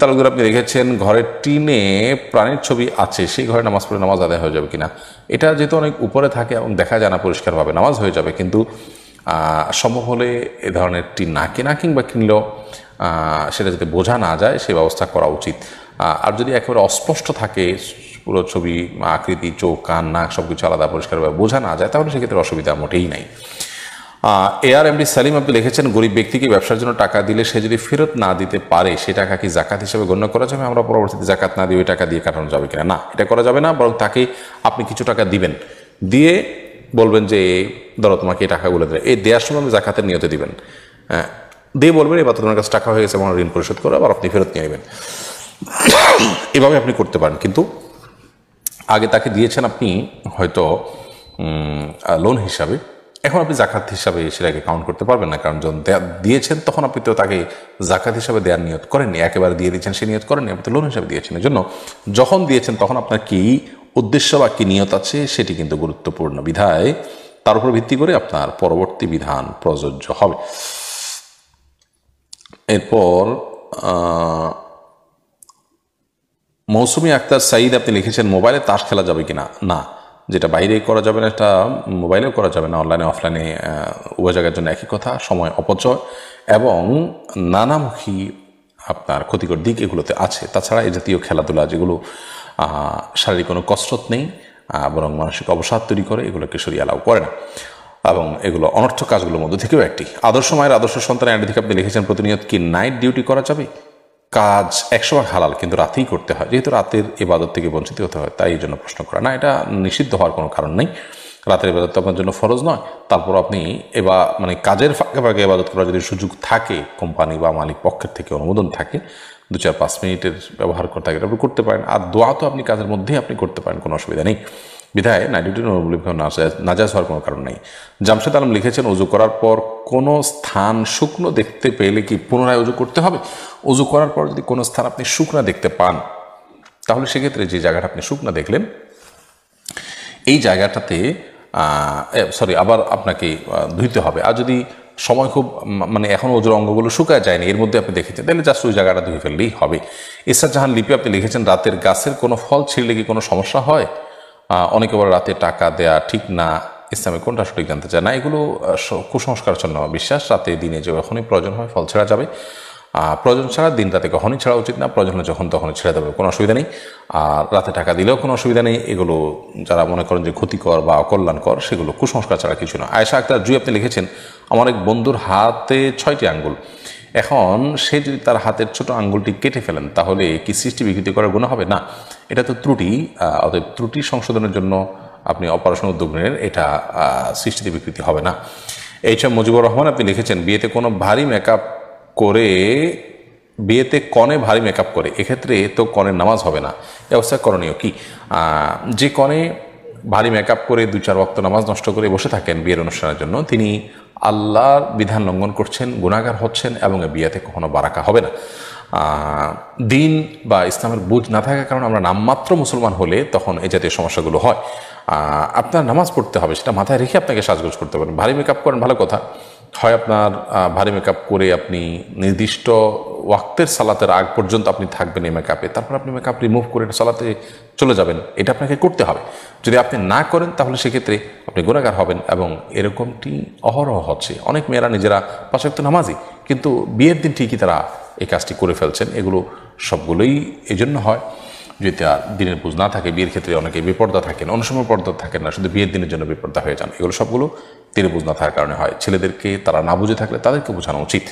তালুকদার আপনি রেখেছেন ঘরের টিনে প্রাণীর ছবি আছে সেই ঘরে নামাজ পড়ে নামাজ আদায় হয়ে যাবে কিনা এটা যেহেতু অনেক উপরে থাকে এবং দেখা যায় না পরিষ্কারভাবে নামাজ হয়ে যাবে কিন্তু সম্ভব হলে এ ধরনের টিন না কেনা কিংবা কিনলেও সেটা যাতে বোঝা না যায় সেই ব্যবস্থা করা উচিত আর যদি একেবারে অস্পষ্ট থাকে পুরো ছবি আকৃতি চোখ কান নাক সব কিছু আলাদা পরিষ্কারভাবে বোঝা না যায় তাহলে সেক্ষেত্রে অসুবিধা মোটেই নাই এ আর এমডি সালিম আব্দুল লিখেছেন গরিব ব্যক্তিকে ব্যবসার জন্য টাকা দিলে সে যদি ফেরত না দিতে পারে সে টাকা কি জাকাত হিসেবে গণ্য করা যাবে আমরা পরবর্তীতে জাকাত না দিয়ে ওই টাকা দিয়ে কাটানো যাবে কিনা না এটা করা যাবে না বরং তাকে আপনি কিছু টাকা দিবেন দিয়ে বলবেন যে ধরো তোমাকে এই টাকাগুলো দেবে এই দেওয়ার সময় আপনি জাকাতের নিয়তে দিবেন হ্যাঁ, দিয়ে বলবেন এবার তোমার কাছে টাকা হয়ে গেছে আমার ঋণ পরিশোধ করে আবার আপনি ফেরত নিয়ে নেবেন এভাবে আপনি করতে পারেন কিন্তু আগে তাকে দিয়েছেন আপনি হয়তো লোন হিসাবে এখন আপনি জাকাত হিসাবে সেটাকে কাউন্ট করতে পারবেন না কারণ যখন দিয়েছেন তখন আপনি তো তাকে জাকাত হিসাবে দেওয়ার নিয়ত করেননি একেবারে দিয়ে দিয়েছেন সে নিয়ত করেননি আপনি তো লোন হিসাবে দিয়েছেন জন্য যখন দিয়েছেন তখন আপনার কি উদ্দেশ্য বা কী নিয়ত আছে সেটি কিন্তু গুরুত্বপূর্ণ বিধায় তার উপর ভিত্তি করে আপনার পরবর্তী বিধান প্রযোজ্য হবে এরপর মৌসুমি আক্তার সাইদ আপনি লিখেছেন মোবাইলে তাস খেলা যাবে কিনা না যেটা বাইরে করা যাবে না এটা মোবাইলেও করা যাবে না অনলাইনে অফলাইনে উভয় জায়গার জন্য একই কথা সময় অপচয় এবং নানামুখী আপনার ক্ষতিকর দিক এগুলোতে আছে তাছাড়া এ জাতীয় খেলাধুলা যেগুলো শারীরিক কোনো কসরত নেই বরং মানসিক অবসাদ তৈরি করে এগুলোকে সরিয়ে অ্যালাউ করে না এবং এগুলো অনর্থ কাজগুলোর মধ্যে থেকেও একটি আদর্শ মায়ের আদর্শ সন্তানের দিকে আপনি লিখেছেন প্রতিনিয়ত কি নাইট ডিউটি করা যাবে কাজ একশো ভাগ হালাল কিন্তু রাতেই করতে হয় যেহেতু রাতের এবাদত থেকে বঞ্চিত হতে হয় তাই এই জন্য প্রশ্ন করা না এটা নিষিদ্ধ হওয়ার কোনো কারণ নেই রাতের এবাদত আপনার জন্য ফরজ নয় তারপর আপনি এবার মানে কাজের ফাঁকে ফাঁকে এবাদত করার যদি সুযোগ থাকে কোম্পানি বা মালিক পক্ষের থেকে অনুমোদন থাকে দু চার পাঁচ মিনিটের ব্যবহার করতে থাকে আপনি করতে পারেন আর দোয়া তো আপনি কাজের মধ্যেই আপনি করতে পারেন কোনো অসুবিধা নেই বিধায় নাইডুটি অনুলিপন নাজাজ হওয়ার কোনো কারণ নেই জামশেদ আলম লিখেছেন উজু করার পর কোনো স্থান শুকনো দেখতে পেলে কি পুনরায় উজু করতে হবে উজু করার পর যদি কোনো স্থান আপনি শুকনা দেখতে পান তাহলে সেক্ষেত্রে যে জায়গাটা আপনি শুকনা দেখলেন এই জায়গাটাতে সরি আবার আপনাকে ধুইতে হবে আর যদি সময় খুব মানে এখন ওজোর অঙ্গগুলো শুকায় যায়নি এর মধ্যে আপনি দেখেছেন তাহলে জাস্ট ওই জায়গাটা ধুয়ে ফেললেই হবে ইসা জাহান লিপি আপনি লিখেছেন রাতের গাছের কোনো ফল ছিঁড়লে কি কোনো সমস্যা হয় অনেকে বলে রাতে টাকা দেয়া ঠিক না ইসলামে কোনটা সঠিক জানতে চায় না এগুলো কুসংস্কার জন্য বিশ্বাস রাতে দিনে যখনই প্রয়োজন হয় ফল ছেড়া যাবে প্রয়োজন ছাড়া দিন রাতে কখনই ছাড়া উচিত না প্রয়োজন যখন তখনই ছেড়ে দেবে কোনো অসুবিধা নেই আর রাতে টাকা দিলেও কোনো অসুবিধা নেই এগুলো যারা মনে করেন যে ক্ষতিকর বা অকল্যাণকর সেগুলো কুসংস্কার ছাড়া কিছু না আয়সা আক্তার জুই আপনি লিখেছেন আমার এক বন্ধুর হাতে ছয়টি আঙ্গুল এখন সে যদি তার হাতের ছোট আঙ্গুলটি কেটে ফেলেন তাহলে কি সৃষ্টি বিকৃতি করার গুণ হবে না এটা তো ত্রুটি অতএব ত্রুটি সংশোধনের জন্য আপনি অপারেশন উদ্যোগ নেন এটা সৃষ্টিতে বিকৃতি হবে না এইচ এম মুজিবুর রহমান আপনি লিখেছেন বিয়েতে কোনো ভারী মেকআপ করে বিয়েতে কনে ভারী মেকআপ করে এক্ষেত্রে তো কনের নামাজ হবে না ব্যবস্থা করণীয় কি যে কনে ভারী মেকআপ করে দু চার ভক্ত নামাজ নষ্ট করে বসে থাকেন বিয়ের অনুষ্ঠানের জন্য তিনি আল্লাহর বিধান লঙ্ঘন করছেন গুণাগার হচ্ছেন এবং বিয়াতে কখনো বারাকা হবে না দিন বা ইসলামের বুঝ না থাকার কারণে আমরা নামমাত্র মুসলমান হলে তখন এই জাতীয় সমস্যাগুলো হয় আপনার নামাজ পড়তে হবে সেটা মাথায় রেখে আপনাকে সাজগোজ করতে পারেন ভারী মেকআপ করেন ভালো কথা হয় আপনার ভারী মেকআপ করে আপনি নির্দিষ্ট ওয়াক্তের সালাতের আগ পর্যন্ত আপনি থাকবেন এই মেকআপে তারপর আপনি মেকআপ রিমুভ করে সালাতে চলে যাবেন এটা আপনাকে করতে হবে যদি আপনি না করেন তাহলে সেক্ষেত্রে আপনি গুণাগার হবেন এবং এরকমটি অহরহ হচ্ছে অনেক মেয়েরা নিজেরা পাশাক্ত নামাজি কিন্তু বিয়ের দিন ঠিকই তারা এই কাজটি করে ফেলছেন এগুলো সবগুলোই এজন্য হয় যদি তার দিনের বুঝ না থাকে বিয়ের ক্ষেত্রে অনেকে বিপর্দা থাকেন অন্য সময় পর্দা থাকেন না শুধু বিয়ের দিনের জন্য বিপর্দা হয়ে যান এগুলো সবগুলো দিনের বুঝ না থাকার কারণে হয় ছেলেদেরকে তারা না বুঝে থাকলে তাদেরকে বোঝানো উচিত